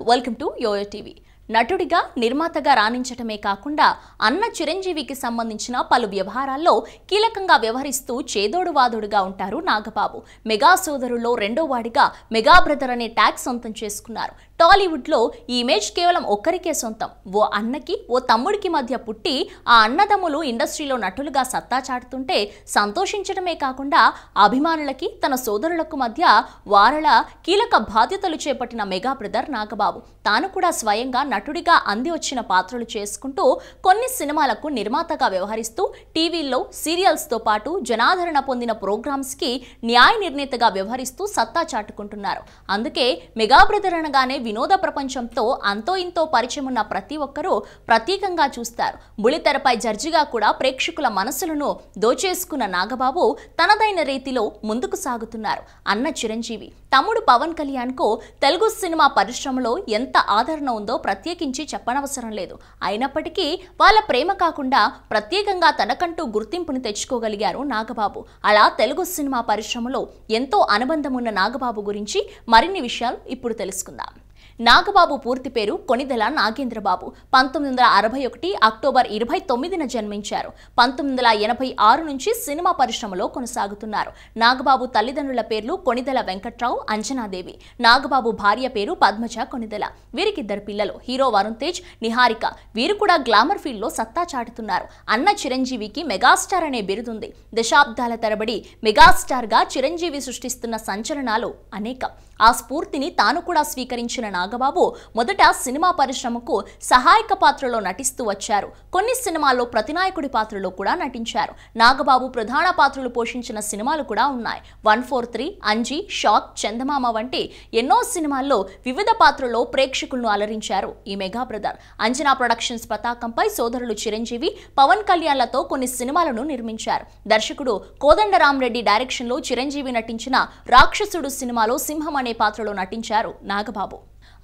Welcome to YoYo TV. నటుడిగా నిర్మాతగా రాణించటమే కాకుండా అన్న చిరంజీవికి సంబంధించిన పలు వ్యవహారాల్లో కీలకంగా వ్యవహరిస్తూ చేదోడువాదోడుగా ఉంటారు నాగబాబు మెగా సోదరుల్లో రెండో వాడిగా మెగా బ్రదర్ అనే ట్యాగ్ సొంతం చేసుకున్నారు టాలీవుడ్లో ఈ ఇమేజ్ కేవలం ఒక్కరికే సొంతం ఓ అన్నకి ఓ తమ్ముడికి మధ్య పుట్టి ఆ అన్నదమ్ములు ఇండస్ట్రీలో నటులుగా సత్తా చాటుతుంటే సంతోషించడమే కాకుండా అభిమానులకి తన సోదరులకు మధ్య వారల కీలక బాధ్యతలు చేపట్టిన మెగా బ్రదర్ నాగబాబు తాను కూడా స్వయంగా నటుడిగా అంది వచ్చిన పాత్రలు చేసుకుంటూ కొన్ని సినిమాలకు నిర్మాతగా వ్యవహరిస్తూ టీవీల్లో సీరియల్స్తో పాటు జనాదరణ పొందిన ప్రోగ్రామ్స్కి న్యాయ నిర్ణేతగా వ్యవహరిస్తూ సత్తా చాటుకుంటున్నారు అందుకే మెగా బ్రదర్ అనగానే వినోద ప్రపంచంతో అంతో ఇంతో పరిచయం ఉన్న ప్రతి ఒక్కరూ ప్రత్యేకంగా చూస్తారు బులితెరపై జడ్జిగా కూడా ప్రేక్షకుల మనసులను దోచేసుకున్న నాగబాబు తనదైన రీతిలో ముందుకు సాగుతున్నారు అన్న చిరంజీవి తమ్ముడు పవన్ కళ్యాణ్కు తెలుగు సినిమా పరిశ్రమలో ఎంత ఆదరణ ఉందో ప్రతి ప్రత్యేకించి చెప్పనవసరం లేదు అయినప్పటికీ వాళ్ళ ప్రేమ కాకుండా ప్రత్యేకంగా తనకంటూ గుర్తింపుని తెచ్చుకోగలిగారు నాగబాబు అలా తెలుగు సినిమా పరిశ్రమలో ఎంతో అనుబంధం ఉన్న నాగబాబు గురించి మరిన్ని విషయాలు ఇప్పుడు తెలుసుకుందాం నాగబాబు పూర్తి పేరు కొనిదెల నాగేంద్రబాబు పంతొమ్మిది వందల అరవై ఒకటి అక్టోబర్ ఇరవై తొమ్మిదిన జన్మించారు పంతొమ్మిది వందల ఎనభై ఆరు నుంచి సినిమా పరిశ్రమలో కొనసాగుతున్నారు నాగబాబు తల్లిదండ్రుల పేర్లు కొనిదెల వెంకట్రావు అంజనాదేవి నాగబాబు భార్య పేరు పద్మజ కొనిదెల వీరికిద్దరు పిల్లలు హీరో వరుణ్ తేజ్ నిహారిక వీరు కూడా గ్లామర్ ఫీల్డ్లో సత్తా చాటుతున్నారు అన్న చిరంజీవికి మెగాస్టార్ అనే బిరుదుంది దశాబ్దాల తరబడి మెగాస్టార్గా చిరంజీవి సృష్టిస్తున్న సంచలనాలు అనేకం ఆ స్ఫూర్తిని తాను కూడా స్వీకరించిన నాగబాబు మొదట సినిమా పరిశ్రమకు సహాయక పాత్రలో నటిస్తూ వచ్చారు కొన్ని సినిమాల్లో ప్రతినాయకుడి పాత్రలో కూడా నటించారు నాగబాబు ప్రధాన పాత్రలు పోషించిన సినిమాలు కూడా ఉన్నాయి one four three Anji Shock Chandamama వంటి ఎన్నో సినిమాల్లో వివిధ పాత్రల్లో ప్రేక్షకులను అలరించారు ఈ మెగా బ్రదర్ అంజనా ప్రొడక్షన్స్ పతాకంపై సోదరులు చిరంజీవి పవన్ కళ్యాణ్లతో కొన్ని సినిమాలను నిర్మించారు దర్శకుడు కోదండరామరెడ్డి డైరెక్షన్లో చిరంజీవి నటించిన రాక్షసుడు సినిమాలో సింహం అనే పాత్రలో నటించారు నాగబాబు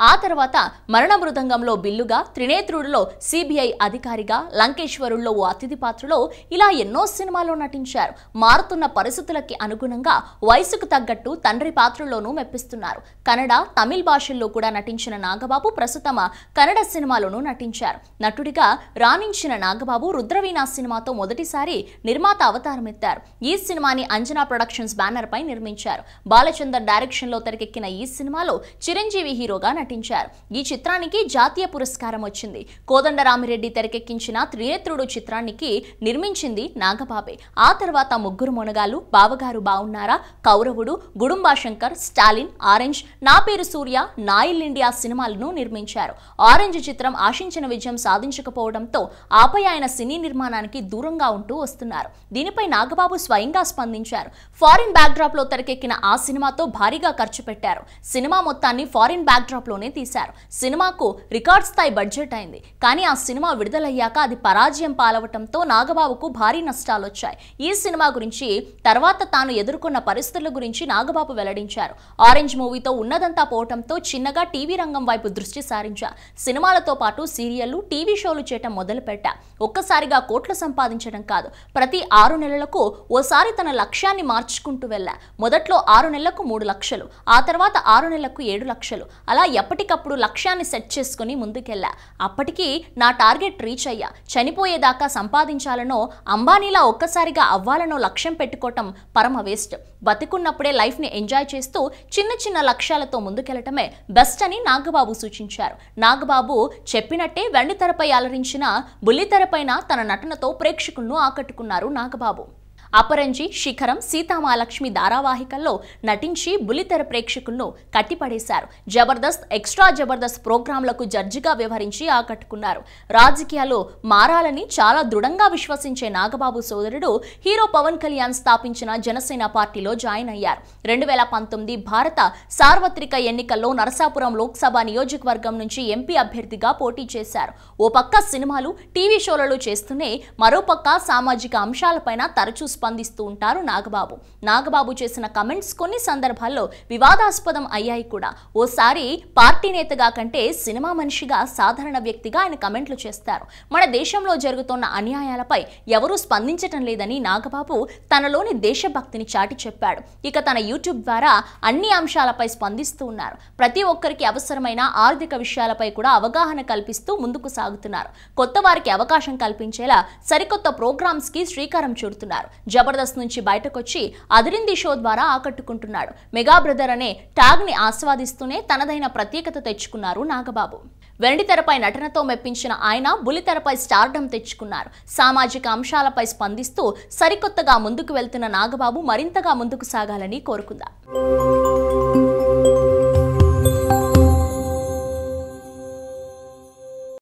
ఆ తర్వాత మరణ మృదంగంలో బిల్లుగా త్రినేత్రుడిలో సిబిఐ అధికారిగా లంకేశ్వరుల్లో ఓ అతిథి పాత్రలో ఇలా ఎన్నో సినిమాల్లో నటించారు మారుతున్న పరిస్థితులకి అనుగుణంగా వయసుకు తగ్గట్టు తండ్రి పాత్రలోనూ మెప్పిస్తున్నారు కన్నడ తమిళ్ భాషల్లో కూడా నటించిన నాగబాబు ప్రస్తుతమ కన్నడ సినిమాలోనూ నటించారు నటుడిగా రాణించిన నాగబాబు రుద్రవీణ సినిమాతో మొదటిసారి నిర్మాత అవతారమెత్తారు ఈ సినిమాని అంజనా ప్రొడక్షన్స్ బ్యానర్ పై నిర్మించారు బాలచందర్ డైరెక్షన్లో తెరకెక్కిన ఈ సినిమాలో చిరంజీవి హీరోగా నటించారు ఈ చిత్రానికి జాతీయ పురస్కారం వచ్చింది కోదండరామిరెడ్డి తెరకెక్కించిన త్రినేత్రుడు చిత్రానికి నిర్మించింది నాగబాబే ఆ తర్వాత ముగ్గురు మునగాలు బావగారు బావున్నారా కౌరవుడు గుడుంబాశంకర్ స్టాలిన్ ఆరెంజ్ నా పేరు సూర్య నాయిల్ ఇండియా సినిమాలను నిర్మించారు ఆరెంజ్ చిత్రం ఆశించిన విజయం సాధించకపోవడంతో ఆపై ఆయన సినీ నిర్మాణానికి దూరంగా ఉంటూ వస్తున్నారు దీనిపై నాగబాబు స్వయంగా స్పందించారు ఫారిన్ బ్యాక్డ్రాప్ లో తెరకెక్కిన ఆ సినిమాతో భారీగా ఖర్చు పెట్టారు సినిమా మొత్తాన్ని ఫారిన్ బ్యాక్డ్రాప్ లో సమయంలోనే తీశారు సినిమాకు రికార్డ్ స్థాయి బడ్జెట్ అయింది కానీ ఆ సినిమా విడుదలయ్యాక అది పరాజయం పాలవటంతో నాగబాబుకు భారీ నష్టాలు వచ్చాయి ఈ సినిమా గురించి తర్వాత తాను ఎదుర్కొన్న పరిస్థితుల గురించి నాగబాబు వెల్లడించారు ఆరెంజ్ మూవీతో ఉన్నదంతా పోవటంతో చిన్నగా టీవీ రంగం వైపు దృష్టి సారించా సినిమాలతో పాటు సీరియళ్లు టీవీ షోలు చేయటం మొదలుపెట్టా ఒక్కసారిగా కోట్లు సంపాదించడం కాదు ప్రతి ఆరు నెలలకు ఓసారి తన లక్ష్యాన్ని మార్చుకుంటూ వెళ్ళా మొదట్లో ఆరు నెలలకు మూడు లక్షలు ఆ తర్వాత ఆరు నెలలకు ఏడు లక్షలు అలా ఎప్పటికప్పుడు లక్ష్యాన్ని సెట్ చేసుకుని ముందుకెళ్ళా అప్పటికి నా టార్గెట్ రీచ్ అయ్యా చనిపోయేదాకా సంపాదించాలనో అంబానీలా ఒక్కసారిగా అవ్వాలనో లక్ష్యం పెట్టుకోవటం పరమ వేస్ట్ బతికున్నప్పుడే లైఫ్ని ఎంజాయ్ చేస్తూ చిన్న చిన్న లక్ష్యాలతో ముందుకెళ్లటమే బెస్ట్ అని నాగబాబు సూచించారు నాగబాబు చెప్పినట్టే వెండితెరపై అలరించిన బుల్లితెరపైన తన నటనతో ప్రేక్షకులను ఆకట్టుకున్నారు నాగబాబు అపరంజి శిఖరం సీతామాలక్ష్మి ధారావాహికల్లో నటించి బులితెర ప్రేక్షకులను కట్టిపడేశారు జబర్దస్త్ ఎక్స్ట్రా జబర్దస్త్ ప్రోగ్రాంలకు జడ్జిగా వ్యవహరించి ఆకట్టుకున్నారు రాజకీయాలు మారాలని చాలా దృఢంగా విశ్వసించే నాగబాబు సోదరుడు హీరో పవన్ కళ్యాణ్ స్థాపించిన జనసేన పార్టీలో జాయిన్ అయ్యారు రెండు వేల పంతొమ్మిది భారత సార్వత్రిక ఎన్నికల్లో నరసాపురం లోక్సభ నియోజకవర్గం నుంచి ఎంపీ అభ్యర్థిగా పోటీ చేశారు ఓ పక్క సినిమాలు టీవీ షోలలో చేస్తూనే మరోపక్క సామాజిక అంశాలపైన తరచూ స్పందిస్తూ ఉంటారు నాగబాబు నాగబాబు చేసిన కమెంట్స్ కొన్ని సందర్భాల్లో వివాదాస్పదం అయ్యాయి కూడా ఓసారి పార్టీ నేతగా కంటే సినిమా మనిషిగా సాధారణ వ్యక్తిగా ఆయన కమెంట్లు చేస్తారు మన దేశంలో జరుగుతున్న అన్యాయాలపై ఎవరూ స్పందించటం లేదని నాగబాబు తనలోని దేశభక్తిని చాటి చెప్పాడు ఇక తన యూట్యూబ్ ద్వారా అన్ని అంశాలపై స్పందిస్తూ ఉన్నారు ప్రతి ఒక్కరికి అవసరమైన ఆర్థిక విషయాలపై కూడా అవగాహన కల్పిస్తూ ముందుకు సాగుతున్నారు కొత్త వారికి అవకాశం కల్పించేలా సరికొత్త ప్రోగ్రామ్స్ కి శ్రీకారం చూడుతున్నారు జబర్దస్త్ నుంచి బయటకొచ్చి అదిరింది షో ద్వారా ఆకట్టుకుంటున్నాడు మెగా బ్రదర్ అనే ని ఆస్వాదిస్తూనే తనదైన ప్రత్యేకత తెచ్చుకున్నారు నాగబాబు వెండి తెరపై నటనతో మెప్పించిన ఆయన బులితెరపై స్టార్డం తెచ్చుకున్నారు సామాజిక అంశాలపై స్పందిస్తూ సరికొత్తగా ముందుకు వెళ్తున్న నాగబాబు మరింతగా ముందుకు సాగాలని కోరుకుందా